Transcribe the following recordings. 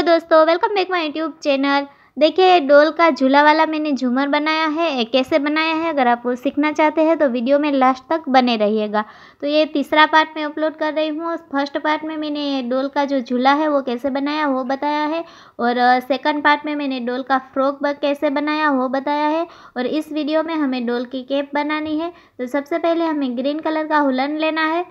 hello दोस्तों welcome back my YouTube channel देखिए डोल का झूला वाला मैंने झूमर बनाया है कैसे बनाया है अगर आप वो सीखना चाहते हैं तो वीडियो में लास्ट तक बने रहिएगा तो ये तीसरा पार्ट में अपलोड कर रही हूँ फर्स्ट पार्ट में मैंने डोल का जो झूला है वो कैसे बनाया वो बताया है और सेकंड पार्ट में मैंने डोल का फ्रॉक कैसे बनाया वो बताया है और इस वीडियो में हमें डोल की केप बनानी है तो सबसे पहले हमें ग्रीन कलर का हुलन लेना है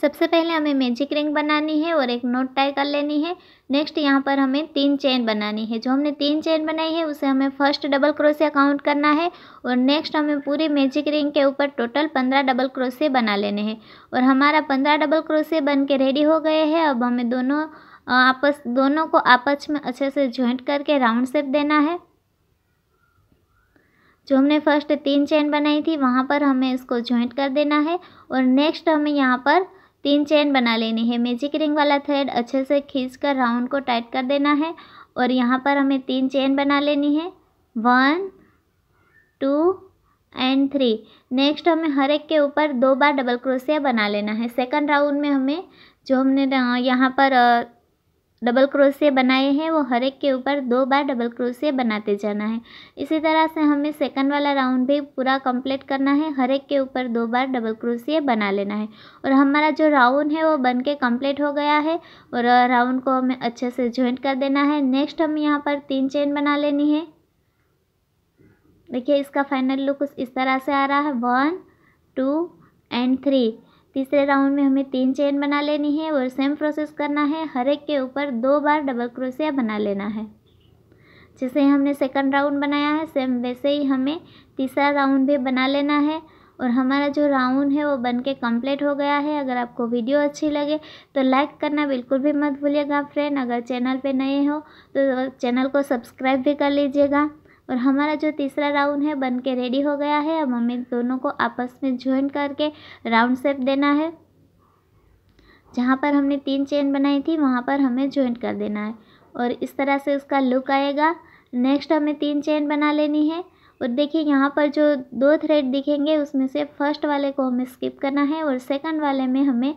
सबसे पहले हमें मैजिक रिंग बनानी है और एक नोट टाई कर लेनी है नेक्स्ट यहाँ पर हमें तीन चेन बनानी है जो हमने तीन चेन बनाई है उसे हमें फर्स्ट डबल क्रोशिया काउंट करना है और नेक्स्ट हमें पूरी मैजिक रिंग के ऊपर टोटल पंद्रह डबल क्रोशिया बना लेने हैं और हमारा पंद्रह डबल क्रोशिया बन के रेडी हो गए हैं अब हमें दोनों आपस दोनों को आपस में अच्छे से ज्वाइंट करके राउंड शेप देना है जो हमने फर्स्ट तीन चेन बनाई थी वहाँ पर हमें इसको ज्वाइंट कर देना है और नेक्स्ट हमें यहाँ पर तीन चेन बना लेनी है मैजिक रिंग वाला थ्रेड अच्छे से खींच कर राउंड को टाइट कर देना है और यहाँ पर हमें तीन चेन बना लेनी है one two and three next हमें हर एक के ऊपर दो बार डबल क्रोशिया बना लेना है सेकंड राउंड में हमें जो हमने यहाँ पर डबल क्रोशिया बनाए हैं वो हर एक के ऊपर दो बार डबल क्रोशिया बनाते जाना है इसी तरह से हमें सेकंड वाला राउंड भी पूरा कंप्लीट करना है हर एक के ऊपर दो बार डबल क्रोशिया बना लेना है और हमारा जो राउंड है वो बन के कम्प्लीट हो गया है और राउंड को हमें अच्छे से ज्वाइंट कर देना है नेक्स्ट हम यहाँ पर तीन चेन बना लेनी है देखिए इसका फाइनल लुक इस तरह से आ रहा है वन टू एंड थ्री तीसरे राउंड में हमें तीन चेन बना लेनी है और सेम प्रोसेस करना है हर एक के ऊपर दो बार डबल क्रोशिया बना लेना है जैसे हमने सेकंड राउंड बनाया है सेम वैसे ही हमें तीसरा राउंड भी बना लेना है और हमारा जो राउंड है वो बन के कम्प्लीट हो गया है अगर आपको वीडियो अच्छी लगे तो लाइक करना बिल्कुल भी मत भूलिएगा फ्रेंड अगर चैनल पे नए हो तो चैनल को सब्सक्राइब भी कर लीजिएगा और हमारा जो तीसरा राउंड है बन के रेडी हो गया है अब हमें दोनों को आपस में ज्वाइन करके राउंड शेप देना है जहाँ पर हमने तीन चेन बनाई थी वहाँ पर हमें ज्वाइन कर देना है और इस तरह से उसका लुक आएगा नेक्स्ट हमें तीन चेन बना लेनी है और देखिए यहाँ पर जो दो थ्रेड दिखेंगे उसमें से फर्स्ट वाले को हमें स्किप करना है और सेकंड वाले में हमें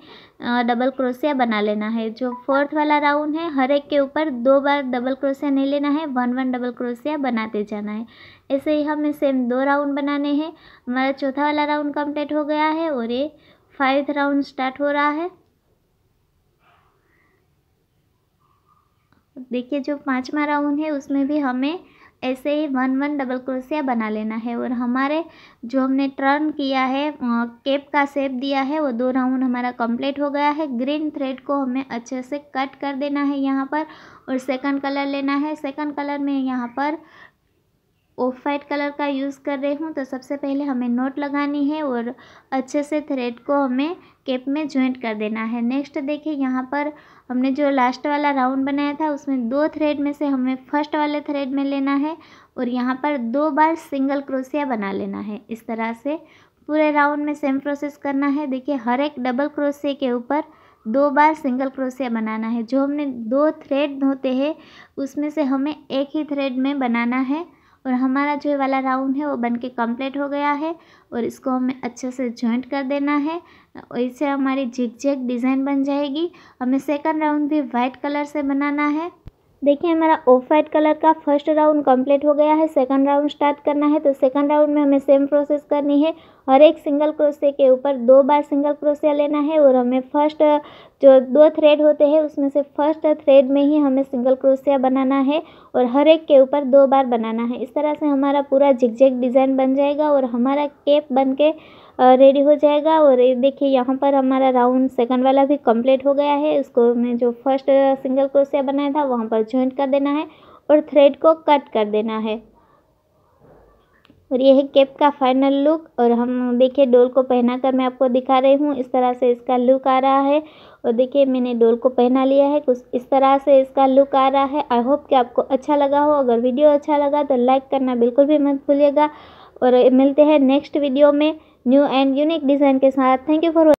डबल क्रोशिया बना लेना है जो फोर्थ वाला राउंड है हर एक के ऊपर दो बार डबल क्रोशिया नहीं लेना है वन वन डबल क्रोशिया बनाते जाना है ऐसे ही हमें सेम दो राउंड बनाने हैं हमारा चौथा वाला राउंड कम्प्लीट हो गया है और ये फाइव राउंड स्टार्ट हो रहा है देखिए जो पाँचवा राउंड है उसमें भी हमें ऐसे ही वन वन डबल क्रोसिया बना लेना है और हमारे जो हमने टर्न किया है केप का सेप दिया है वो दो राउंड हमारा कंप्लीट हो गया है ग्रीन थ्रेड को हमें अच्छे से कट कर देना है यहाँ पर और सेकंड कलर लेना है सेकंड कलर में यहाँ पर ऑफ वाइट कलर का यूज़ कर रही हूँ तो सबसे पहले हमें नोट लगानी है और अच्छे से थ्रेड को हमें केप में ज्वाइंट कर देना है नेक्स्ट देखिए यहाँ पर हमने जो लास्ट वाला राउंड बनाया था उसमें दो थ्रेड में से हमें फर्स्ट वाले थ्रेड में लेना है और यहाँ पर दो बार सिंगल क्रोसिया बना लेना है इस तरह से पूरे राउंड में सेम प्रोसेस करना है देखिए हर एक डबल क्रोसिया के ऊपर दो बार सिंगल क्रोसिया बनाना है जो हमने दो थ्रेड होते हैं उसमें से हमें एक ही थ्रेड में बनाना है और हमारा जो वाला राउंड है वो बन के कम्प्लीट हो गया है और इसको हमें अच्छे से जॉइंट कर देना है और इससे हमारी झिक झिक डिज़ाइन बन जाएगी हमें सेकंड राउंड भी वाइट कलर से बनाना है देखिए हमारा ऑफ वाइट कलर का फर्स्ट राउंड कंप्लीट हो गया है सेकंड राउंड स्टार्ट करना है तो सेकंड राउंड में हमें सेम प्रोसेस करनी है हर एक सिंगल क्रोशे के ऊपर दो बार सिंगल क्रोशिया लेना है और हमें फर्स्ट जो दो थ्रेड होते हैं उसमें से फर्स्ट थ्रेड में ही हमें सिंगल क्रोशिया बनाना है और हर एक के ऊपर दो बार बनाना है इस तरह से हमारा पूरा झिकझेक डिज़ाइन बन जाएगा और हमारा केप बन के रेडी हो जाएगा और देखिए यहाँ पर हमारा राउंड सेकंड वाला भी कंप्लीट हो गया है इसको हमें जो फर्स्ट सिंगल क्रोशिया बनाया था वहाँ पर जॉइंट कर देना है और थ्रेड को कट कर देना है और यह है का फाइनल लुक और हम देखिए डोल को पहना कर मैं आपको दिखा रही हूँ इस तरह से इसका लुक आ रहा है और देखिए मैंने डोल को पहना लिया है कुछ इस तरह से इसका लुक आ रहा है आई होप कि आपको अच्छा लगा हो अगर वीडियो अच्छा लगा तो लाइक करना बिल्कुल भी मत भूलिएगा और मिलते हैं नेक्स्ट वीडियो में न्यू एंड यूनिक डिज़ाइन के साथ थैंक यू फॉर